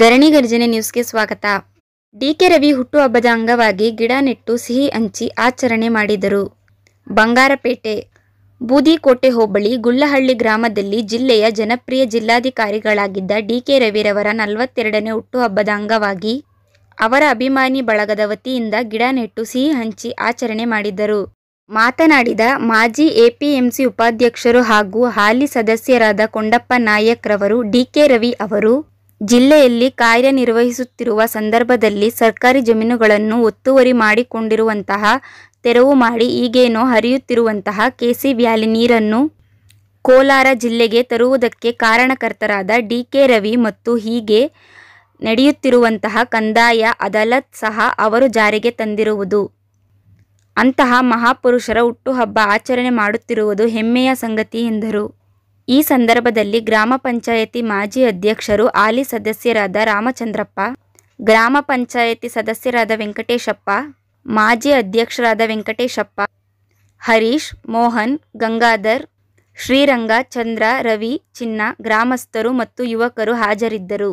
ಧರಣಿ ಗರ್ಜನೆ ನ್ಯೂಸ್ಗೆ ಸ್ವಾಗತ ಡಿಕೆ ರವಿ ಹುಟ್ಟುಹಬ್ಬದ ಅಂಗವಾಗಿ ಗಿಡ ನೆಟ್ಟು ಸಿಹಿ ಹಂಚಿ ಆಚರಣೆ ಮಾಡಿದರು ಬಂಗಾರಪೇಟೆ ಬೂದಿಕೋಟೆ ಹೋಬಳಿ ಗುಳ್ಳಹಳ್ಳಿ ಗ್ರಾಮದಲ್ಲಿ ಜಿಲ್ಲೆಯ ಜನಪ್ರಿಯ ಜಿಲ್ಲಾಧಿಕಾರಿಗಳಾಗಿದ್ದ ಡಿಕೆ ರವಿರವರ ನಲವತ್ತೆರಡನೇ ಹುಟ್ಟುಹಬ್ಬದ ಅಂಗವಾಗಿ ಅವರ ಅಭಿಮಾನಿ ಬಳಗದ ವತಿಯಿಂದ ಗಿಡ ನೆಟ್ಟು ಸಿಹಿ ಹಂಚಿ ಆಚರಣೆ ಮಾಡಿದರು ಮಾತನಾಡಿದ ಮಾಜಿ ಎಪಿಎಂಸಿ ಉಪಾಧ್ಯಕ್ಷರು ಹಾಗೂ ಹಾಲಿ ಸದಸ್ಯರಾದ ಕೊಂಡಪ್ಪ ನಾಯಕ್ ರವರು ಡಿಕೆ ರವಿ ಅವರು ಜಿಲ್ಲೆಯಲ್ಲಿ ಕಾರ್ಯನಿರ್ವಹಿಸುತ್ತಿರುವ ಸಂದರ್ಭದಲ್ಲಿ ಸರ್ಕಾರಿ ಜಮೀನುಗಳನ್ನು ಒತ್ತುವರಿ ಮಾಡಿಕೊಂಡಿರುವಂತಹ ತೆರವು ಮಾಡಿ ಈಗೇನೋ ಹರಿಯುತ್ತಿರುವಂತಹ ಕೆಸಿ ವ್ಯಾಲಿ ನೀರನ್ನು ಕೋಲಾರ ಜಿಲ್ಲೆಗೆ ತರುವುದಕ್ಕೆ ಕಾರಣಕರ್ತರಾದ ಡಿ ಕೆ ರವಿ ಮತ್ತು ಹೀಗೆ ನಡೆಯುತ್ತಿರುವಂತಹ ಕಂದಾಯ ಅದಾಲತ್ ಸಹ ಅವರು ಜಾರಿಗೆ ತಂದಿರುವುದು ಅಂತಹ ಮಹಾಪುರುಷರ ಹುಟ್ಟುಹಬ್ಬ ಆಚರಣೆ ಮಾಡುತ್ತಿರುವುದು ಹೆಮ್ಮೆಯ ಸಂಗತಿ ಎಂದರು ಈ ಸಂದರ್ಭದಲ್ಲಿ ಗ್ರಾಮ ಪಂಚಾಯಿತಿ ಮಾಜಿ ಅಧ್ಯಕ್ಷರು ಹಾಲಿ ಸದಸ್ಯರಾದ ರಾಮಚಂದ್ರಪ್ಪ ಗ್ರಾಮ ಪಂಚಾಯಿತಿ ಸದಸ್ಯರಾದ ವೆಂಕಟೇಶಪ್ಪ ಮಾಜಿ ಅಧ್ಯಕ್ಷರಾದ ವೆಂಕಟೇಶಪ್ಪ ಹರೀಶ್ ಮೋಹನ್ ಗಂಗಾಧರ್ ಶ್ರೀರಂಗ ಚಂದ್ರ ರವಿ ಚಿನ್ನ ಗ್ರಾಮಸ್ಥರು ಮತ್ತು ಯುವಕರು ಹಾಜರಿದ್ದರು